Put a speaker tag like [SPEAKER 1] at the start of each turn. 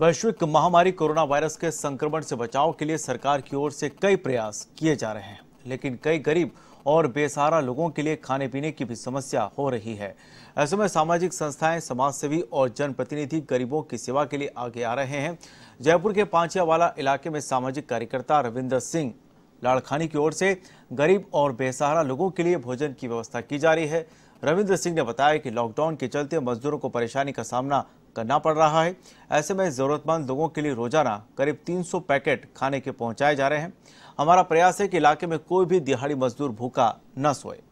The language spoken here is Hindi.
[SPEAKER 1] वैश्विक महामारी कोरोना वायरस के संक्रमण से बचाव के लिए सरकार की ओर से कई प्रयास किए जा रहे हैं लेकिन कई गरीब और बेसहारा लोगों के लिए खाने पीने की भी समस्या हो रही है ऐसे में सामाजिक संस्थाएं समाजसेवी और जनप्रतिनिधि गरीबों की सेवा के लिए आगे आ रहे हैं जयपुर के पांचियावाला इलाके में सामाजिक कार्यकर्ता रविंदर सिंह लाड़खानी की ओर से गरीब और बेसहारा लोगों के लिए भोजन की व्यवस्था की जा रही है रविंद्र सिंह ने बताया कि लॉकडाउन के चलते मजदूरों को परेशानी का सामना करना पड़ रहा है ऐसे में जरूरतमंद लोगों के लिए रोजाना करीब 300 पैकेट खाने के पहुंचाए जा रहे हैं हमारा प्रयास है कि इलाके में कोई भी दिहाड़ी मजदूर भूखा न सोए